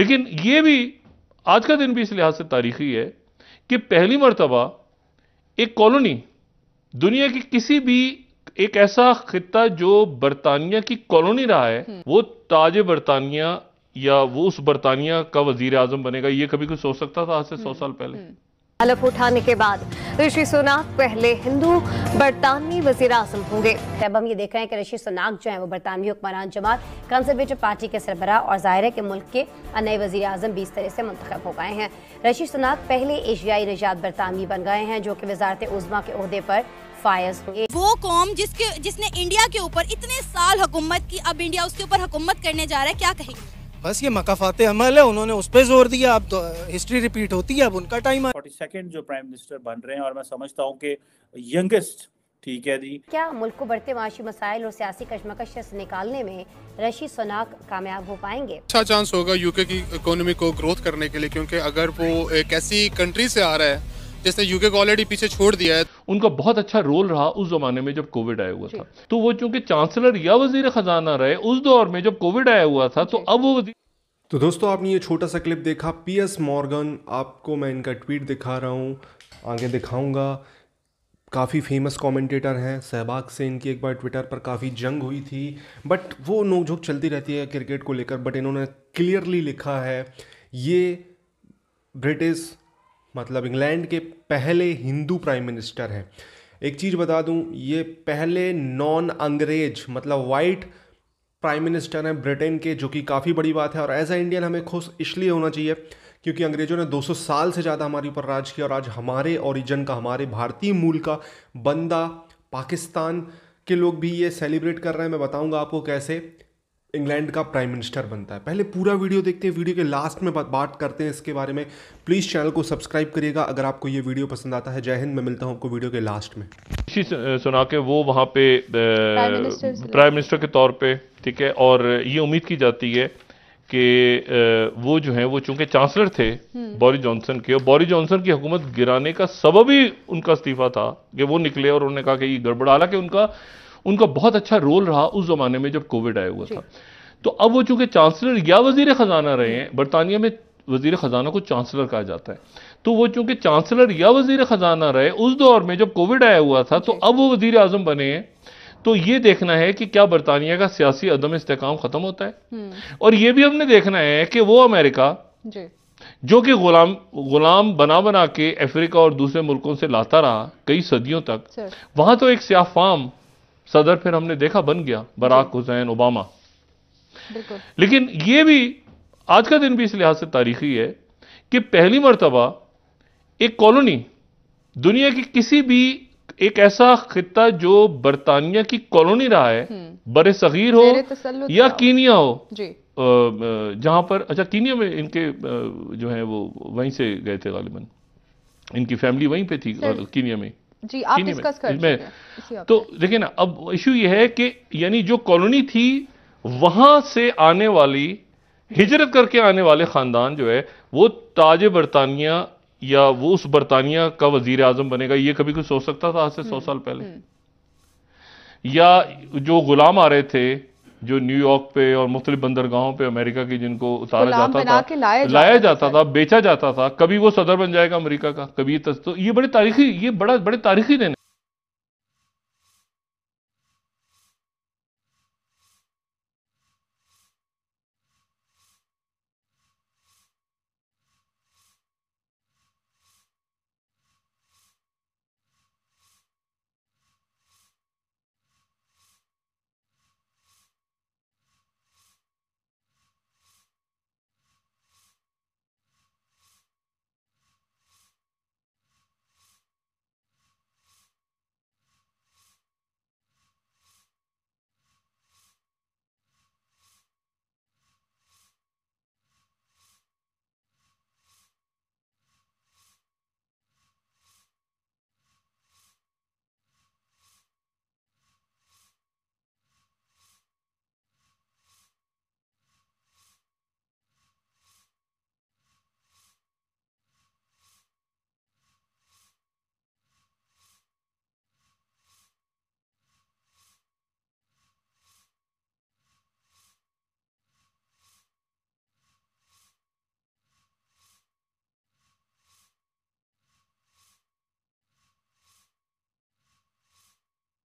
लेकिन ये भी आज का दिन भी इस लिहाज से तारीखी है कि पहली मरतबा एक कॉलोनी दुनिया की किसी भी एक ऐसा खत्ता जो बरतानिया की कॉलोनी रहा है हम्म। वो ताज बरतानिया या वो उस बरतानिया का वजीर आजम बनेगा ये कभी कुछ सोच सकता था आज से सौ हम्म, साल पहले हम्म। हलफ उठाने के बाद ऋषि सुनाक पहले हिंदू बरतानवी वजीर आजम होंगे तो अब हम ये देख रहे हैं कि ऋषि सुनाक जो है वो बरतानवी हुक्मरान जमात कंजर्वेटिव पार्टी के सरबरा और जाहिर है कि मुल्क के नए वजी अजम इस तरह से मंतखब हो गए हैं ऋषि सुनाक पहले एशियाई नजात बरतानवी बन गए हैं जो कि वजारत उजमा के अहदे पर वो कौम जिसके जिसने इंडिया के ऊपर इतने साल हुकूमत की अब इंडिया उसके ऊपर हुकूमत करने जा रहा है क्या कहेगी बस ये मकाफात अमल है उन्होंने उस पर जोर दिया अब हिस्ट्री तो, रिपीट होती है अब उनका टाइम फोर्टी सेकेंड जो प्राइम मिनिस्टर बन रहे हैं और मैं समझता हूँ कि यंगेस्ट ठीक है जी क्या मुल्क को बढ़ते माशी मसाइल और सियासी कशमकश से निकालने में रशी सोनाक कामयाब हो पाएंगे अच्छा चांस होगा यूके की इकोनॉमी को ग्रोथ करने के लिए क्योंकि अगर वो एक ऐसी कंट्री से आ रहा है जिसने यूके को ऑलरेडी पीछे छोड़ दिया है उनका बहुत अच्छा रोल रहा उस जमाने में जब कोविड आया हुआ था तो वो चूंकि चांसलर या वजीर खजाना रहे उस दौर में जब कोविड आया हुआ था तो अब वो तो दोस्तों आपने ये छोटा सा क्लिप देखा पीएस मॉर्गन आपको मैं इनका ट्वीट दिखा रहा हूँ आगे दिखाऊंगा काफ़ी फेमस कमेंटेटर हैं सहबाग से इनकी एक बार ट्विटर पर काफ़ी जंग हुई थी बट वो नोकझोंक चलती रहती है क्रिकेट को लेकर बट इन्होंने क्लियरली लिखा है ये ब्रिटिश मतलब इंग्लैंड के पहले हिंदू प्राइम मिनिस्टर हैं एक चीज़ बता दूं ये पहले नॉन अंग्रेज मतलब वाइट प्राइम मिनिस्टर हैं ब्रिटेन के जो कि काफ़ी बड़ी बात है और एज ए इंडियन हमें खुश इसलिए होना चाहिए क्योंकि अंग्रेज़ों ने 200 साल से ज़्यादा हमारे ऊपर राज किया और आज हमारे ओरिजन का हमारे भारतीय मूल का बंदा पाकिस्तान के लोग भी ये सेलिब्रेट कर रहे हैं मैं बताऊंगा आपको कैसे इंग्लैंड का प्राइम मिनिस्टर बनता है पहले पूरा वीडियो देखते हैं वीडियो के लास्ट में बात करते हैं इसके बारे में प्लीज़ चैनल को सब्सक्राइब करिएगा अगर आपको ये वीडियो पसंद आता है जय हिंद मैं मिलता हूँ आपको वीडियो के लास्ट में इसी सुना के वो वहाँ पे प्राइम मिनिस्टर के तौर पे ठीक है और ये उम्मीद की जाती है कि वो जो है वो चूंकि चांसलर थे बोरिस हम्म। जॉनसन के और बोरिस जॉनसन की हुकूमत गिराने का सबब ही उनका इस्तीफा था कि वो निकले और उन्होंने कहा कि ये गड़बड़ा हालांकि उनका उनका बहुत अच्छा रोल रहा उस ज़माने में जब कोविड आया हुआ था तो अब वो चूँकि चांसलर या वजीर ख़जाना रहे हैं बरतानिया में वजीर ख़जाना को चांसलर कहा जाता है तो वो चूँकि चांसलर या वजीर ख़जाना रहे उस दौर में जब कोविड आया हुआ था तो अब वो वजीर अजम बने हैं तो ये देखना है कि क्या बरतानिया का सियासी अदम इसकाम ख़त्म होता है हम्म। और ये भी हमने देखना है कि वो अमेरिका जो कि गुलाम गुलाम बना बना के अफ्रीका और दूसरे मुल्कों से लाता रहा कई सदियों तक वहां तो एक सियाफाम सदर फिर हमने देखा बन गया बराक हुसैन ओबामा लेकिन ये भी आज का दिन भी इस लिहाज से तारीखी है कि पहली मरतबा एक कॉलोनी दुनिया की किसी भी एक ऐसा खत्ता जो बरतानिया की कॉलोनी रहा है हम्म। बरे सगीर हो या कीनिया हो जहां पर अच्छा कीनिया में इनके जो है वो वहीं से गए थे गालिबन इनकी फैमिली वहीं पे थी कीनिया में जी आप डिस्कस कर तो देखिए ना अब इश्यू यह है कि यानी जो कॉलोनी थी वहां से आने वाली हिजरत करके आने वाले खानदान जो है वो ताज बरतानिया या वो उस बरतानिया का वजीर आजम बनेगा ये कभी कुछ सोच सकता था आज से सौ हम्म, साल पहले हम्म। या जो गुलाम आ रहे थे जो न्यूयॉर्क पे और मुख्तलि बंदरगाहों पे अमेरिका की जिनको उतारा जाता था लाया, जाता था बेचा जाता था कभी वो सदर बन जाएगा अमेरिका का कभी तो ये बड़े तारीखी ये बड़ा बड़े तारीखी देने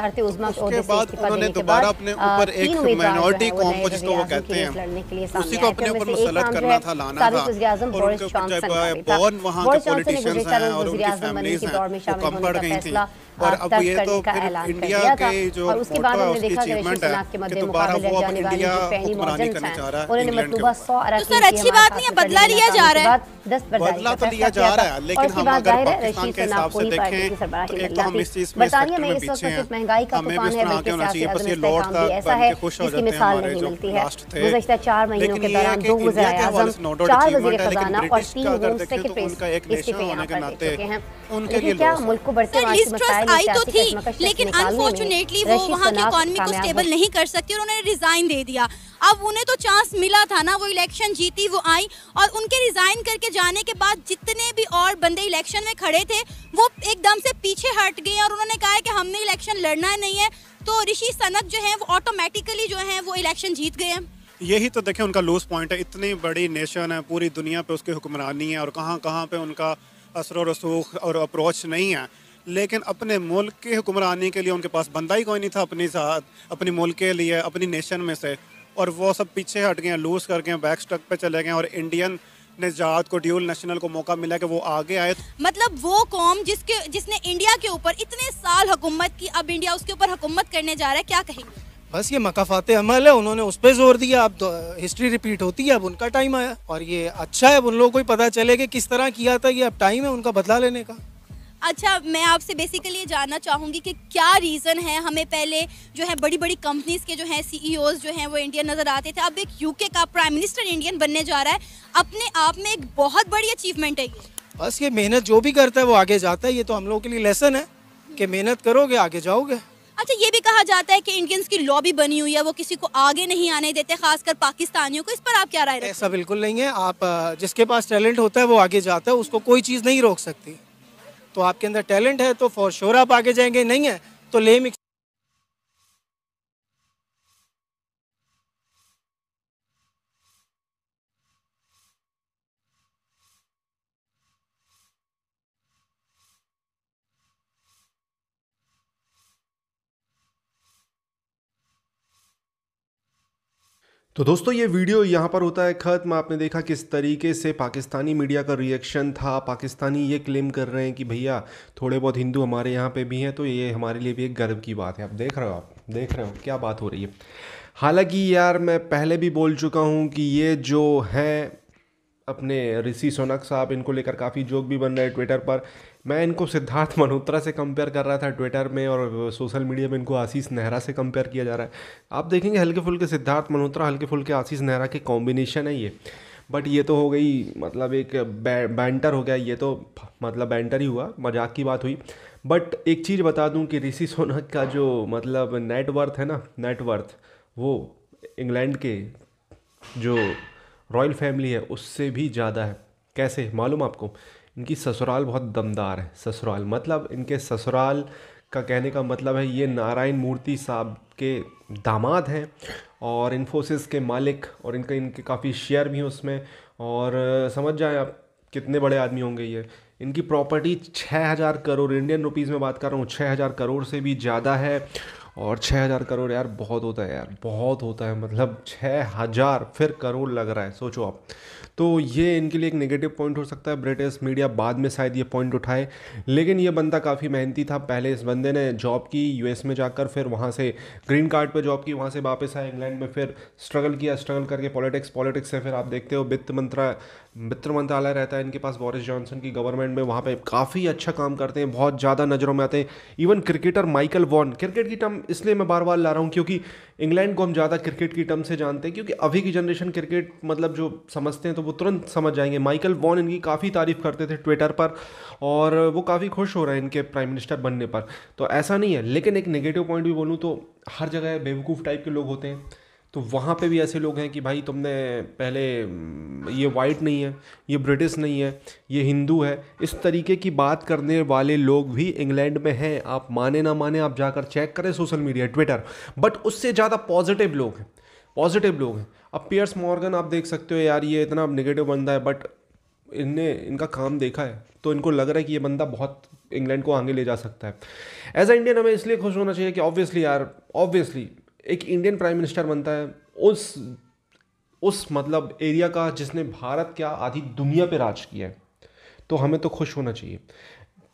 वजारत उजमा के बाद उन्होंने दोबारा अपने ऊपर एक माइनॉरिटी कॉम को जिसको वो कहते हैं उसी को अपने ऊपर मुसलत करना था लाना था बोरिस जॉनसन वहाँ के पॉलिटिशियंस हैं और उनकी फैमिलीज हैं वो कम पड़ गई थी और अब ये तो का इंडिया उसके बाद के तो जो पहली मॉडल्स उन्होंने मतलूबा तो अच्छी बात नहीं है बदला लिया जा रहा है दस बदला तो लिया जा रहा है लेकिन हम अगर पाकिस्तान के हिसाब से देखें एक तो हम इस चीज में में पीछे हैं बस ये लौट का है क्या मुल्क को बढ़ते मसाइल आई तो थी लेकिन अनफॉर्चुनेटली वो वहाँ की इकोनॉमी को स्टेबल नहीं कर सकती और उन्होंने रिजाइन दे दिया अब उन्हें तो चांस मिला था ना वो इलेक्शन जीती वो आई और उनके रिजाइन करके जाने के बाद जितने भी और बंदे इलेक्शन में खड़े थे वो एकदम से पीछे हट गए और उन्होंने कहा कि हमने इलेक्शन लड़ना नहीं है तो ऋषि सनक जो है वो ऑटोमेटिकली जो है वो इलेक्शन जीत गए हैं यही तो देखें उनका लूज पॉइंट है इतनी बड़ी नेशन है पूरी दुनिया पे उसकी हुक्मरानी है और कहाँ कहाँ पे उनका असर और रसूख और अप्रोच नहीं है लेकिन अपने मुल्क की हुक्मरानी के लिए उनके पास बंदा ही कोई नहीं था अपनी साथ अपनी मुल्क के लिए अपनी नेशन में से और वो सब पीछे हट गए लूज़ कर गए बैक स्ट्रक पे चले गए और इंडियन निजात को ड्यूल नेशनल को मौका मिला कि वो आगे आए मतलब वो कौम जिसके जिसने इंडिया के ऊपर इतने साल हुकूमत की अब इंडिया उसके ऊपर हुकूमत करने जा रहा है क्या कहेंगे बस ये मकाफात अमल है उन्होंने उस पर जोर दिया अब तो हिस्ट्री रिपीट होती है अब उनका टाइम आया और ये अच्छा है अब उन लोगों को ही पता चले कि किस तरह किया था ये अब टाइम है उनका बदला लेने का अच्छा मैं आपसे बेसिकली ये जानना चाहूँगी कि क्या रीज़न है हमें पहले जो है बड़ी बड़ी कंपनीज के जो हैं सीईओज जो हैं वो इंडियन नज़र आते थे अब एक यूके का प्राइम मिनिस्टर इंडियन बनने जा रहा है अपने आप में एक बहुत बड़ी अचीवमेंट है ये बस ये मेहनत जो भी करता है वो आगे जाता है ये तो हम लोगों के लिए लेसन है कि मेहनत करोगे आगे जाओगे अच्छा ये भी कहा जाता है कि इंडियंस की लॉबी बनी हुई है वो किसी को आगे नहीं आने देते खासकर पाकिस्तानियों को इस पर आप क्या राय ऐसा बिल्कुल नहीं है आप जिसके पास टैलेंट होता है वो आगे जाता है उसको कोई चीज़ नहीं रोक सकती तो आपके अंदर टैलेंट है तो फॉर श्योर आप आगे जाएंगे नहीं है तो लेम तो दोस्तों ये वीडियो यहाँ पर होता है ख़त्म आपने देखा किस तरीके से पाकिस्तानी मीडिया का रिएक्शन था पाकिस्तानी ये क्लेम कर रहे हैं कि भैया थोड़े बहुत हिंदू हमारे यहाँ पे भी हैं तो ये हमारे लिए भी एक गर्व की बात है आप देख रहे हो आप देख रहे हो क्या बात हो रही है हालांकि यार मैं पहले भी बोल चुका हूँ कि ये जो हैं अपने ऋषि सोनक साहब इनको लेकर काफ़ी जोक भी बन रहे हैं ट्विटर पर मैं इनको सिद्धार्थ मल्होत्रा से कंपेयर कर रहा था ट्विटर में और सोशल मीडिया में इनको आशीष नेहरा से कंपेयर किया जा रहा है आप देखेंगे हल्के फुल्के सिद्धार्थ मल्होत्रा हल्के फुल्के आशीष नेहरा के कॉम्बिनेशन है ये बट ये तो हो गई मतलब एक बैंटर हो गया ये तो मतलब बैंटर ही हुआ मजाक की बात हुई बट एक चीज़ बता दूं कि ऋषि सोनक का जो मतलब नेटवर्थ है ना नेटवर्थ वो इंग्लैंड के जो रॉयल फैमिली है उससे भी ज़्यादा है कैसे मालूम आपको इनकी ससुराल बहुत दमदार है ससुराल मतलब इनके ससुराल का कहने का मतलब है ये नारायण मूर्ति साहब के दामाद हैं और इन्फोसिस के मालिक और इनके इनके काफ़ी शेयर भी हैं उसमें और समझ जाएं आप कितने बड़े आदमी होंगे ये इनकी प्रॉपर्टी छः हज़ार करोड़ इंडियन रुपीज़ में बात कर रहा हूँ छः हज़ार करोड़ से भी ज़्यादा है और छः हज़ार करोड़ यार बहुत होता है यार बहुत होता है मतलब छः हज़ार फिर करोड़ लग रहा है सोचो आप तो ये इनके लिए एक नेगेटिव पॉइंट हो सकता है ब्रिटिश मीडिया बाद में शायद ये पॉइंट उठाए लेकिन ये बंदा काफ़ी मेहनती था पहले इस बंदे ने जॉब की यूएस में जाकर फिर वहाँ से ग्रीन कार्ड पर जॉब की वहाँ से वापस आया इंग्लैंड में फिर स्ट्रगल किया स्ट्रगल करके पॉलिटिक्स पॉलिटिक्स से फिर आप देखते हो वित्त मंत्रा वित्त मंत्रालय रहता है इनके पास बोरिस जॉनसन की गवर्नमेंट में वहाँ पर काफ़ी अच्छा काम करते हैं बहुत ज़्यादा नज़रों में आते हैं even cricketer Michael Vaughan cricket की टर्म इसलिए मैं बार बार ला रहा हूँ क्योंकि इंग्लैंड को हम ज़्यादा क्रिकेट की टर्म से जानते हैं क्योंकि अभी की जनरेशन क्रिकेट मतलब जो समझते हैं तो वो तुरंत समझ जाएंगे माइकल वॉन इनकी काफ़ी तारीफ़ करते थे ट्विटर पर और वो काफ़ी खुश हो रहे हैं इनके प्राइम मिनिस्टर बनने पर तो ऐसा नहीं है लेकिन एक नेगेटिव पॉइंट भी बोलूँ तो हर जगह बेवकूफ़ टाइप के लोग होते हैं तो वहाँ पे भी ऐसे लोग हैं कि भाई तुमने पहले हम्म, ये वाइट नहीं है ये ब्रिटिश नहीं है ये हिंदू है इस तरीके की बात करने वाले लोग भी इंग्लैंड में हैं आप माने ना माने आप जाकर चेक करें सोशल मीडिया ट्विटर बट उससे ज़्यादा पॉजिटिव लोग हैं पॉजिटिव लोग हैं अब पियर्स मॉर्गन आप देख सकते हो यार ये इतना निगेटिव बंदा है बट इनने इनका काम देखा है तो इनको लग रहा है कि ये बंदा बहुत इंग्लैंड को आगे ले जा सकता है एज अ इंडियन हमें इसलिए खुश होना चाहिए कि ऑब्वियसली यार ऑब्वियसली एक इंडियन प्राइम मिनिस्टर बनता है उस उस मतलब एरिया का जिसने भारत क्या आधी दुनिया पे राज किया है तो हमें तो खुश होना चाहिए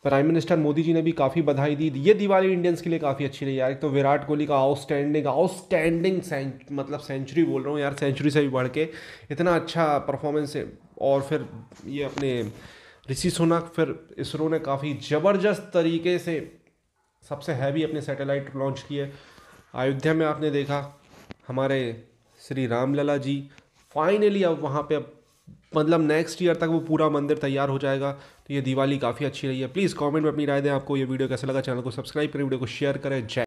प्राइम मिनिस्टर मोदी जी ने भी काफ़ी बधाई दी ये दिवाली इंडियंस के लिए काफ़ी अच्छी रही यार एक तो विराट कोहली का आउटस्टैंडिंग आउटस्टैंडिंग सेंच, मतलब सेंचुरी बोल रहा हूँ यार सेंचुरी से भी बढ़ के इतना अच्छा परफॉर्मेंस है और फिर ये अपने ऋषि सोना फिर इसरो ने काफ़ी ज़बरदस्त तरीके से सबसे हैवी अपने सैटेलाइट लॉन्च किए अयोध्या में आपने देखा हमारे श्री रामलला जी फाइनली अब वहाँ पे मतलब नेक्स्ट ईयर तक वो पूरा मंदिर तैयार हो जाएगा तो ये दिवाली काफ़ी अच्छी रही है प्लीज़ कमेंट में अपनी राय दें आपको ये वीडियो कैसा लगा चैनल को सब्सक्राइब करें वीडियो को शेयर करें जय